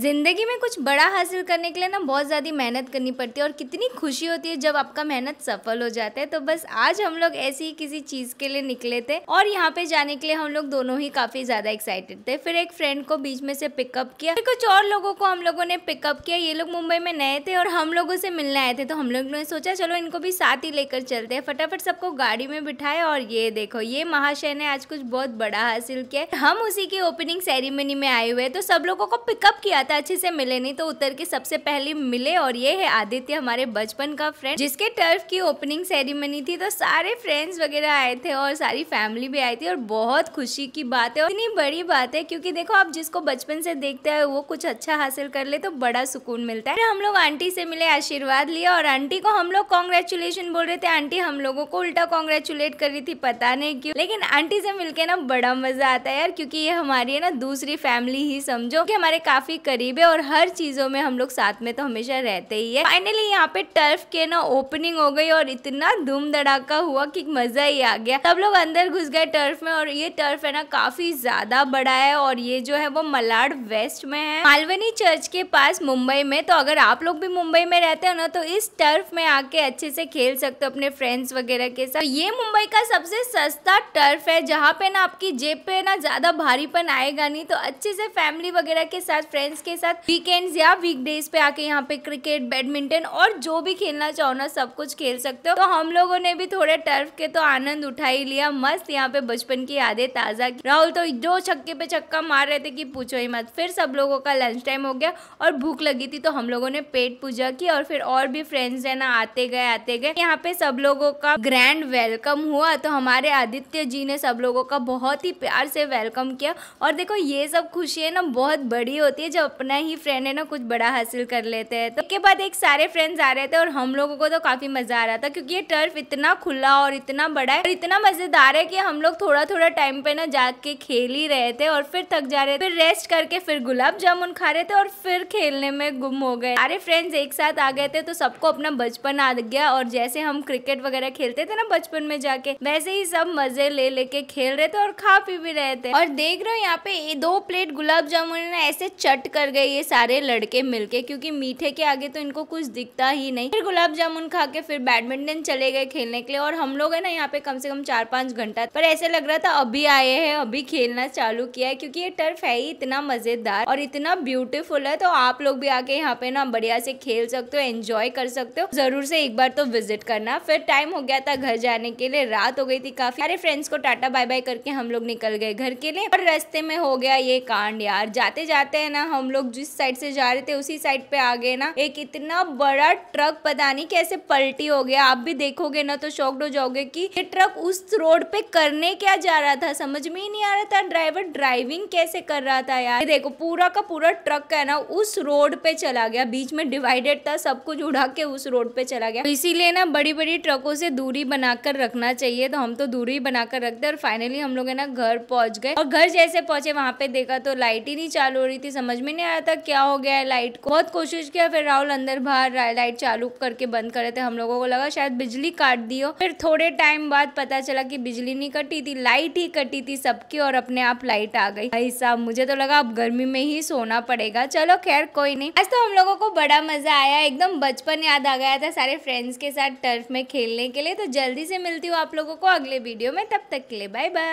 ज़िंदगी में कुछ बड़ा हासिल करने के लिए ना बहुत ज़्यादा मेहनत करनी पड़ती है और कितनी खुशी होती है जब आपका मेहनत सफल हो जाता है तो बस आज हम लोग ऐसी ही किसी चीज़ के लिए निकले थे और यहाँ पे जाने के लिए हम लोग दोनों ही काफ़ी ज़्यादा एक्साइटेड थे फिर एक फ्रेंड को बीच में से पिकअप किया फिर कुछ और लोगों को हम लोगों ने पिकअप किया ये लोग मुंबई में नए थे और हम लोगों से मिलने आए थे तो हम लोगों ने सोचा चलो इनको भी साथ ही लेकर चलते हैं फटाफट सबको गाड़ी में बिठाए और ये देखो ये महाशय ने आज कुछ बहुत बड़ा हासिल किया हम उसी की ओपनिंग सेरेमनी में आए हुए तो सब लोगों को पिकअप किया ज़्यादा अच्छे से मिले नहीं तो उतर के सबसे पहले मिले और ये है आदित्य हमारे बचपन का फ्रेंड जिसके टर्फ की ओपनिंग सेरेमनी थी तो सारे फ्रेंड्स वगैरह आए थे और सारी फैमिली भी आई थी और बहुत खुशी की बात है और इतनी बड़ी बात है क्योंकि देखो आप जिसको बचपन से देखते हैं वो कुछ अच्छा हासिल कर ले तो बड़ा सुकून मिलता है हम लोग आंटी से मिले आशीर्वाद लिया और आंटी को हम लोग कॉन्ग्रेचुलेशन बोल रहे थे आंटी हम लोगों को उल्टा कॉन्ग्रेचुलेट कर रही थी पता नहीं क्यों लेकिन आंटी से मिलके ना बड़ा मजा आता है यार क्योंकि ये हमारी है ना दूसरी फैमिली ही समझो कि हमारे काफी कर... करीब है और हर चीज़ों में हम लोग साथ में तो हमेशा रहते ही है फाइनली यहाँ पे टर्फ के ना ओपनिंग हो गई और इतना धूम धड़ाका हुआ कि मज़ा ही आ गया सब लोग अंदर घुस गए टर्फ में और ये टर्फ है ना काफ़ी ज़्यादा बड़ा है और ये जो है वो मलाड वेस्ट में है मालवनी चर्च के पास मुंबई में तो अगर आप लोग भी मुंबई में रहते हो ना तो इस टर्फ में आके अच्छे से खेल सकते हो अपने फ्रेंड्स वगैरह के साथ तो ये मुंबई का सबसे सस्ता टर्फ है जहाँ पे ना आपकी जेब पे ना ज़्यादा भारीपन आएगा नहीं तो अच्छे से फैमिली वगैरह के साथ फ्रेंड्स के साथ वीकेंड्स या वीकडेज पे आके यहाँ पे क्रिकेट बैडमिंटन और जो भी खेलना चाहो ना सब कुछ खेल सकते हो तो हम लोगों ने भी थोड़े टर्फ के तो आनंद उठा ही लिया मस्त यहाँ पे बचपन की यादें ताज़ा की राहुल तो जो छक्के पे छक्का मार रहे थे कि पूछो ही मत फिर सब लोगों का लंच टाइम हो गया और भूख लगी थी तो हम लोगों ने पेट पूजा की और फिर और भी फ्रेंड्स है ना आते गए आते गए यहाँ पे सब लोगों का ग्रैंड वेलकम हुआ तो हमारे आदित्य जी ने सब लोगों का बहुत ही प्यार से वेलकम किया और देखो ये सब खुशी है ना बहुत बड़ी होती है जब अपना ही फ्रेंड है ना कुछ बड़ा हासिल कर लेते हैं तो इसके बाद एक सारे फ्रेंड्स आ रहे थे और हम लोगों को तो काफ़ी मज़ा आ रहा था क्योंकि ये टर्फ इतना खुला और इतना बड़ा है और इतना मज़ेदार है कि हम लोग थोड़ा थोड़ा टाइम पे ना जाके खेल ही रहे थे और फिर थक जा रहे थे फिर रेस्ट करके फिर गुलाब जामुन खा रहे थे और फिर खेलने में गुम हो गए सारे फ्रेंड्स एक साथ आ गए थे तो सबको अपना बचपन आ गया और जैसे हम क्रिकेट वगैरह खेलते थे ना बचपन में जाके वैसे ही सब मजे ले लेके खेल रहे थे और खा पी भी रहे थे और देख रहे हो यहाँ पे दो प्लेट गुलाब जामुन ऐसे चट कर कर गए ये सारे लड़के मिलके क्योंकि मीठे के आगे तो इनको कुछ दिखता ही नहीं फिर गुलाब जामुन खा के फिर बैडमिंटन चले गए खेलने के लिए और हम लोग है ना यहाँ पे कम से कम चार पांच घंटा पर ऐसे लग रहा था अभी आए हैं अभी खेलना चालू किया है क्योंकि ये टर्फ है ही इतना मजेदार और इतना ब्यूटीफुल है तो आप लोग भी आके यहाँ पे ना बढ़िया से खेल सकते हो एंजॉय कर सकते हो जरूर से एक बार तो विजिट करना फिर टाइम हो गया था घर जाने के लिए रात हो गई थी काफी सारे फ्रेंड्स को टाटा बाय बाय करके हम लोग निकल गए घर के लिए और रस्ते में हो गया ये कांड यार जाते जाते है ना हम हम लोग जिस साइड से जा रहे थे उसी साइड पे आ गए ना एक इतना बड़ा ट्रक पता नहीं कैसे पलटी हो गया आप भी देखोगे ना तो शॉकड हो जाओगे कि ये ट्रक उस रोड पे करने क्या जा रहा था समझ में ही नहीं आ रहा था ड्राइवर ड्राइविंग कैसे कर रहा था यार ये देखो पूरा का पूरा ट्रक है ना उस रोड पे चला गया बीच में डिवाइडेड था सब कुछ उड़ा के उस रोड पे चला गया तो इसीलिए ना बड़ी बड़ी ट्रकों से दूरी बनाकर रखना चाहिए तो हम तो दूरी बनाकर रखते और फाइनली हम लोग है ना घर पहुंच गए और घर जैसे पहुंचे वहां पे देखा तो लाइट ही नहीं चालू हो रही थी समझ में नहीं आया था क्या हो गया है लाइट को बहुत कोशिश किया फिर राहुल अंदर बाहर लाइट चालू करके बंद कर रहे थे हम लोगों को लगा शायद बिजली काट दी हो फिर थोड़े टाइम बाद पता चला कि बिजली नहीं कटी थी लाइट ही कटी थी सबकी और अपने आप लाइट आ गई भाई साहब मुझे तो लगा अब गर्मी में ही सोना पड़ेगा चलो खैर कोई नहीं आज तो हम लोगों को बड़ा मजा आया एकदम बचपन याद आ गया था सारे फ्रेंड्स के साथ टर्फ में खेलने के लिए तो जल्दी से मिलती हूँ आप लोगों को अगले वीडियो में तब तक के लिए बाय बाय